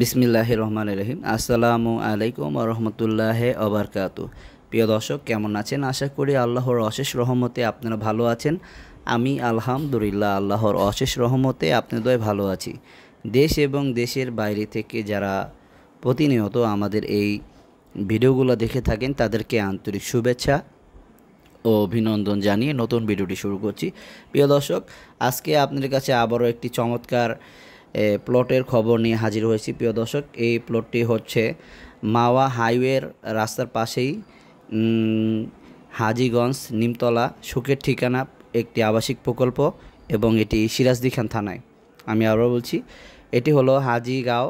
বিসমিল্লাহ রহমান রহিম আসসালামু আলাইকুম রহমতুল্লাহ অবরকাত প্রিয় দর্শক কেমন আছেন আশা করি আল্লাহর অশেষ রহমতে আপনারা ভালো আছেন আমি আলহামদুলিল্লাহ আল্লাহর অশেষ রহমতে আপনাদের ভালো আছি দেশ এবং দেশের বাইরে থেকে যারা প্রতিনিয়ত আমাদের এই ভিডিওগুলো দেখে থাকেন তাদেরকে আন্তরিক শুভেচ্ছা ও অভিনন্দন জানিয়ে নতুন ভিডিওটি শুরু করছি প্রিয় দর্শক আজকে আপনাদের কাছে আবারও একটি চমৎকার প্লটের খবর নিয়ে হাজির হয়েছি প্রিয় দর্শক এই প্লটটি হচ্ছে মাওয়া হাইওয়ের রাস্তার পাশেই হাজিগঞ্জ নিমতলা সুখের ঠিকানা একটি আবাসিক প্রকল্প এবং এটি সিরাজদি খান থানায় আমি আরও বলছি এটি হলো হাজিগাঁও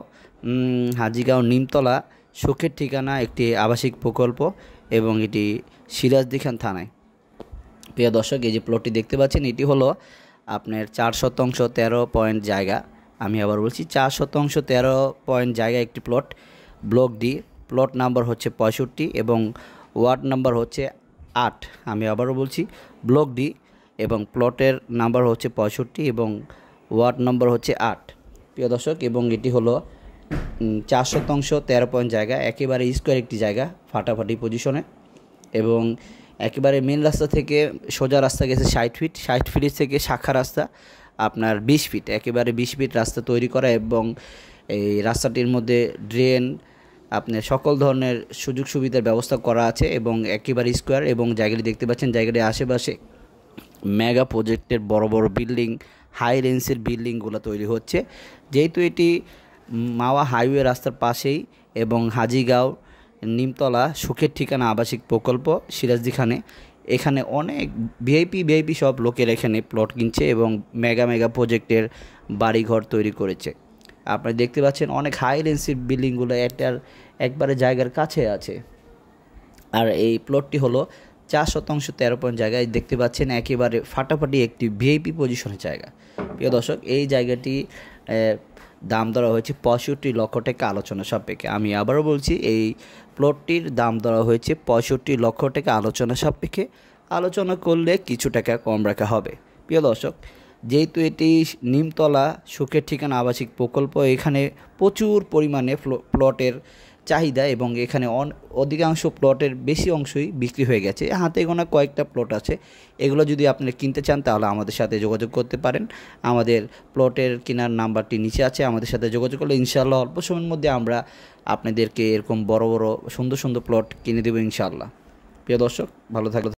হাজিগাঁও নিমতলা সুখের ঠিকানা একটি আবাসিক প্রকল্প এবং এটি সিরাজদি খান থানায় প্রিয় দর্শক এই যে প্লটটি দেখতে পাচ্ছেন এটি হলো আপনার চার শতাংশ তেরো পয়েন্ট জায়গা আমি আবার বলছি চার শতাংশ তেরো পয়েন্ট জায়গায় একটি plot block D plot number হচ্ছে পঁয়ষট্টি এবং ওয়ার্ড নাম্বার হচ্ছে আট আমি আবারও বলছি ব্লক ডি এবং প্লটের নাম্বার হচ্ছে পঁয়ষট্টি এবং ওয়ার্ড নম্বর হচ্ছে আট প্রিয় দর্শক এবং এটি হলো চার শতাংশ তেরো পয়েন্ট জায়গা একেবারে স্কোয়ার একটি জায়গা ফাটাফাটি পজিশনে এবং একেবারে মেন রাস্তা থেকে সোজা রাস্তা গেছে ষাট ফিট ষাট ফিটের থেকে শাখা রাস্তা আপনার বিশ ফিট একেবারে বিশ ফিট রাস্তা তৈরি করা এবং এই রাস্তাটির মধ্যে ড্রেন আপনার সকল ধরনের সুযোগ সুবিধার ব্যবস্থা করা আছে এবং একেবারে স্কোয়ার এবং জায়গাটি দেখতে পাচ্ছেন জায়গাটির আশেপাশে মেগা প্রজেক্টের বড় বড় বিল্ডিং হাই রেঞ্জের বিল্ডিংগুলো তৈরি হচ্ছে যেহেতু এটি মাওয়া হাইওয়ে রাস্তার পাশেই এবং হাজিগাঁও নিমতলা সুখের ঠিকানা আবাসিক প্রকল্প সিরাজদি খানে এখানে অনেক ভিআইপি ভিআইপি সব লোকের এখানে প্লট কিনছে এবং মেগা মেগা প্রজেক্টের বাড়িঘর তৈরি করেছে আপনারা দেখতে পাচ্ছেন অনেক হাই রেন্সির বিল্ডিংগুলো একটার একবারে জায়গার কাছে আছে আর এই প্লটটি হলো চার শতাংশ তেরো পয়েন্ট জায়গায় দেখতে পাচ্ছেন একেবারে ফাটাফাটি একটি ভিআইপি পজিশনের জায়গা প্রিয় দর্শক এই জায়গাটি দাম ধরা হয়েছে পঁয়ষট্টি লক্ষ টাকা আলোচনা সাপেক্ষে আমি আবারও বলছি এই প্লটটির দাম ধরা হয়েছে পঁয়ষট্টি লক্ষ টাকা আলোচনা সাপেক্ষে আলোচনা করলে কিছু টাকা কম রাখা হবে প্রিয় দর্শক যেহেতু এটি নিমতলা সুখের ঠিকানা আবাসিক প্রকল্প এখানে প্রচুর পরিমাণে প্লটের চাহিদা এবং এখানে অধিকাংশ প্লটের বেশি অংশই বিক্রি হয়ে গেছে হাতে গোনা কয়েকটা প্লট আছে এগুলো যদি আপনি কিনতে চান তাহলে আমাদের সাথে যোগাযোগ করতে পারেন আমাদের প্লটের কেনার নাম্বারটি নিচে আছে আমাদের সাথে যোগাযোগ করলে ইনশাল্লাহ অল্প সময়ের মধ্যে আমরা আপনাদেরকে এরকম বড় বড় সুন্দর সুন্দর প্লট কিনে দেবো ইনশাল্লাহ প্রিয় দর্শক ভালো থাকলে